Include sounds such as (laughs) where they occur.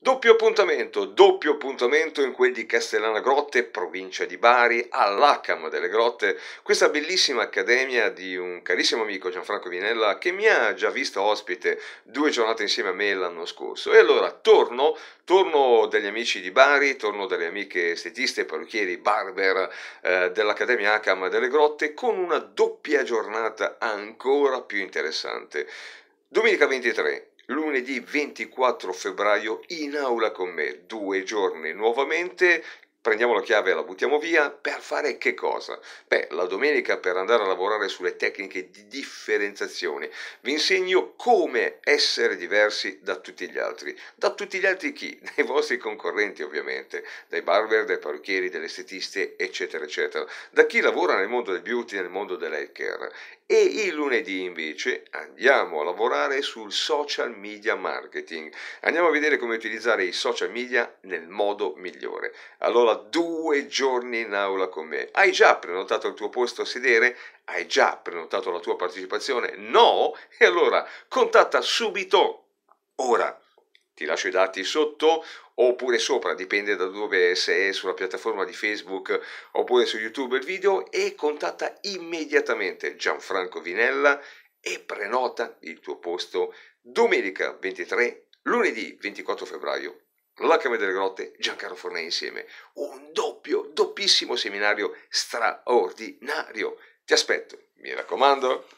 Doppio appuntamento, doppio appuntamento in quel di Castellana Grotte, provincia di Bari, all'ACAM delle Grotte, questa bellissima accademia di un carissimo amico Gianfranco Vinella che mi ha già visto ospite due giornate insieme a me l'anno scorso. E allora torno, torno dagli amici di Bari, torno dalle amiche estetiste, parrucchieri, barber eh, dell'Accademia ACAM delle Grotte con una doppia giornata ancora più interessante. Domenica 23 lunedì 24 febbraio in aula con me, due giorni nuovamente prendiamo la chiave e la buttiamo via per fare che cosa? Beh, la domenica per andare a lavorare sulle tecniche di differenziazione vi insegno come essere diversi da tutti gli altri. Da tutti gli altri chi? (laughs) Dai vostri concorrenti ovviamente, dai barber, dai parrucchieri, delle estetiste, eccetera, eccetera. Da chi lavora nel mondo del beauty, nel mondo dell'healthcare. E il lunedì invece andiamo a lavorare sul social media marketing. Andiamo a vedere come utilizzare i social media nel modo migliore. Allora due giorni in aula con me. Hai già prenotato il tuo posto a sedere? Hai già prenotato la tua partecipazione? No? E allora contatta subito, ora. Ti lascio i dati sotto oppure sopra, dipende da dove sei, sulla piattaforma di Facebook oppure su YouTube il video e contatta immediatamente Gianfranco Vinella e prenota il tuo posto domenica 23, lunedì 24 febbraio la delle Grotte, Giancarlo Fornè insieme. Un doppio, doppissimo seminario straordinario. Ti aspetto, mi raccomando.